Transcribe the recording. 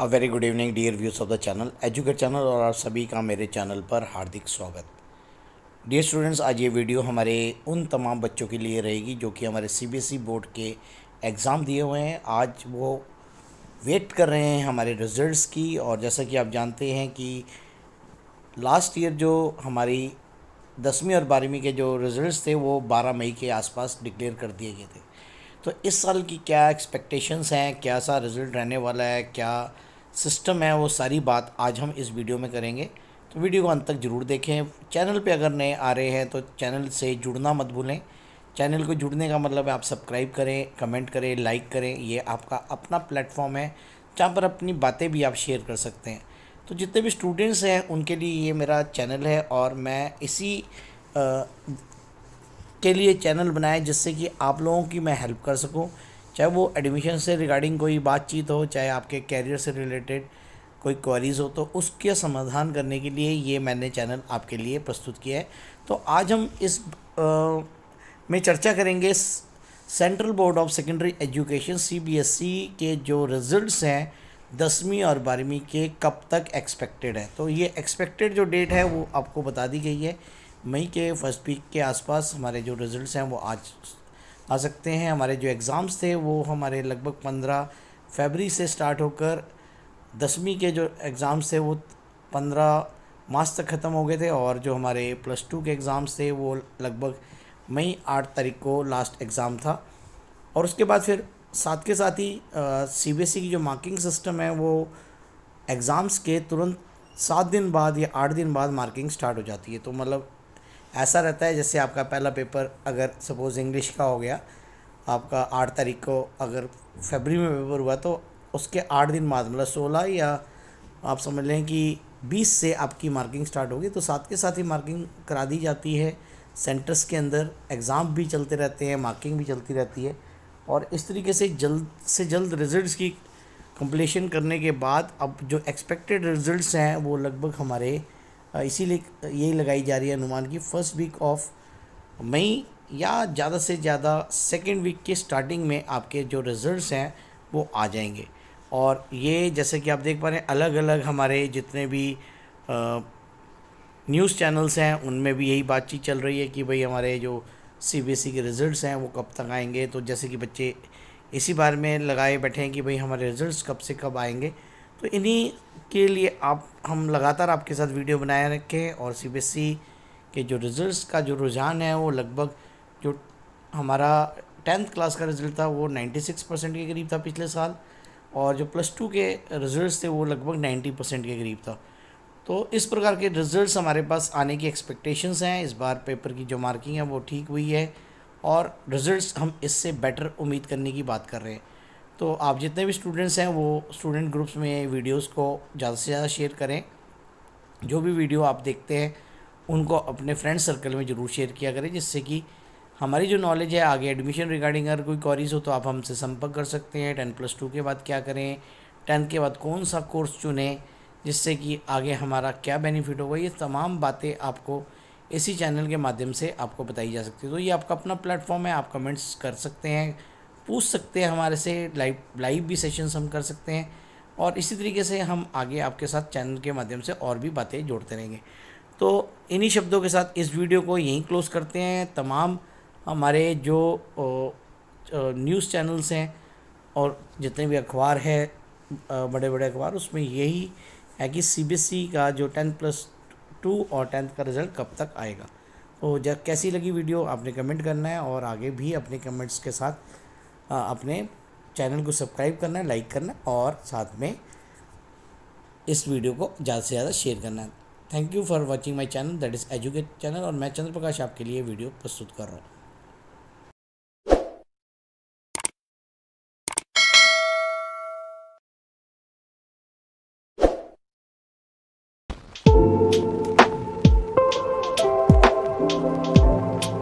A very good evening dear views of the channel educate channel और आप सभी का मेरे चैनल पर हार्दिक स्वागत डियर स्टूडेंट्स आज ये वीडियो हमारे उन तमाम बच्चों के लिए रहेगी जो कि हमारे सीबीएसई बोर्ड e के एग्ज़ाम दिए हुए हैं आज वो वेट कर रहे हैं हमारे रिज़ल्ट्स की और जैसा कि आप जानते हैं कि लास्ट ईयर जो हमारी दसवीं और बारहवीं के जो रिज़ल्ट थे वो बारह मई के आसपास डिक्लेयर कर दिए गए थे तो इस साल की क्या एक्सपेक्टेशंस हैं क्या सा रिज़ल्ट रहने वाला है क्या सिस्टम है वो सारी बात आज हम इस वीडियो में करेंगे तो वीडियो को अंत तक जरूर देखें चैनल पे अगर नए आ रहे हैं तो चैनल से जुड़ना मत भूलें चैनल को जुड़ने का मतलब है आप सब्सक्राइब करें कमेंट करें लाइक करें ये आपका अपना प्लेटफॉर्म है जहाँ पर अपनी बातें भी आप शेयर कर सकते हैं तो जितने भी स्टूडेंट्स हैं उनके लिए ये मेरा चैनल है और मैं इसी आ, के लिए चैनल बनाया जिससे कि आप लोगों की मैं हेल्प कर सकूँ चाहे वो एडमिशन से रिगार्डिंग कोई बातचीत हो चाहे आपके कैरियर से रिलेटेड कोई क्वारीज हो तो उसके समाधान करने के लिए ये मैंने चैनल आपके लिए प्रस्तुत किया है तो आज हम इस आ, में चर्चा करेंगे central board of secondary education C के जो रिजल्ट्स हैं दसवीं और बारहवीं के कब तक एक्सपेक्टेड है तो ये एक्सपेक्टेड जो डेट है वो आपको बता दी गई है मई के फर्स्ट वीक के आसपास हमारे जो रिजल्ट्स हैं वो आज आ सकते हैं हमारे जो एग्ज़ाम्स थे वो हमारे लगभग पंद्रह फेबरी से स्टार्ट होकर दसवीं के जो एग्ज़ाम्स थे वो पंद्रह मार्च तक ख़त्म हो गए थे और जो हमारे प्लस टू के एग्ज़ाम्स थे वो लगभग मई आठ तारीख को लास्ट एग्ज़ाम था और उसके बाद फिर साथ के साथ ही सी बी एस ई की जो मार्किंग सिस्टम है वो एग्ज़ाम्स के तुरंत सात दिन बाद या आठ दिन बाद मार्किंग स्टार्ट हो जाती है तो मतलब ऐसा रहता है जैसे आपका पहला पेपर अगर सपोज़ इंग्लिश का हो गया आपका आठ तारीख को अगर फेबरी में पेपर हुआ तो उसके आठ दिन बाद मतलब सोलह या आप समझ लें कि बीस से आपकी मार्किंग स्टार्ट होगी तो साथ के साथ ही मार्किंग करा दी जाती है सेंटर्स के अंदर एग्ज़ाम भी चलते रहते हैं मार्किंग भी चलती रहती है और इस तरीके से जल्द से जल्द रिज़ल्ट्स की कंप्लीशन करने के बाद अब जो एक्सपेक्टेड रिज़ल्ट्स हैं वो लगभग हमारे इसीलिए यही लगाई जा रही है अनुमान की फर्स्ट वीक ऑफ मई या ज़्यादा से ज़्यादा सेकेंड वीक के स्टार्टिंग में आपके जो रिज़ल्ट हैं वो आ जाएंगे और ये जैसे कि आप देख पा रहे हैं अलग अलग हमारे जितने भी न्यूज़ चैनल्स हैं उनमें भी यही बातचीत चल रही है कि भाई हमारे जो ई e के रिज़ल्ट हैं वो कब तक आएंगे तो जैसे कि बच्चे इसी बारे में लगाए बैठे हैं कि भाई हमारे रिज़ल्ट कब से कब आएंगे तो इन्हीं के लिए आप हम लगातार आपके साथ वीडियो बनाए रखें और सी e के जो रिज़ल्ट्स का जो रुझान है वो लगभग जो हमारा टेंथ क्लास का रिज़ल्ट था वो 96 परसेंट के करीब था पिछले साल और जो प्लस टू के रिज़ल्ट्स थे वो लगभग 90 परसेंट के करीब था तो इस प्रकार के रिज़ल्ट्स हमारे पास आने की एक्सपेक्टेशंस हैं इस बार पेपर की जो मार्किंग है वो ठीक हुई है और रिज़ल्ट हम इससे बेटर उम्मीद करने की बात कर रहे हैं तो आप जितने भी स्टूडेंट्स हैं वो स्टूडेंट ग्रुप्स में वीडियोस को ज़्यादा से ज़्यादा शेयर करें जो भी वीडियो आप देखते हैं उनको अपने फ्रेंड सर्कल में ज़रूर शेयर किया करें जिससे कि हमारी जो नॉलेज है आगे एडमिशन रिगार्डिंग अगर कोई क्वारीज हो तो आप हमसे संपर्क कर सकते हैं टेन प्लस टू के बाद क्या करें टेंथ के बाद कौन सा कोर्स चुनें जिससे कि आगे हमारा क्या बेनिफिट होगा ये तमाम बातें आपको इसी चैनल के माध्यम से आपको बताई जा सकती है तो ये आपका अपना प्लेटफॉर्म है आप कमेंट्स कर सकते हैं पूछ सकते हैं हमारे से लाइव लाइव भी सेशंस हम कर सकते हैं और इसी तरीके से हम आगे आपके साथ चैनल के माध्यम से और भी बातें जोड़ते रहेंगे तो इन्हीं शब्दों के साथ इस वीडियो को यहीं क्लोज़ करते हैं तमाम हमारे जो न्यूज़ चैनल्स हैं और जितने भी अखबार है बड़े बड़े अखबार उसमें यही है कि सीबीएसई e का जो टेंथ प्लस टू और टेंथ का रिज़ल्ट कब तक आएगा तो जब कैसी लगी वीडियो आपने कमेंट करना है और आगे भी अपने कमेंट्स के साथ अपने चैनल को सब्सक्राइब करना लाइक करना और साथ में इस वीडियो को ज़्यादा से ज़्यादा शेयर करना thank you for watching my channel that is educate channel और मैं चंद्र प्रकाश आपके लिए वीडियो प्रस्तुत कर रहा हूँ Thank you.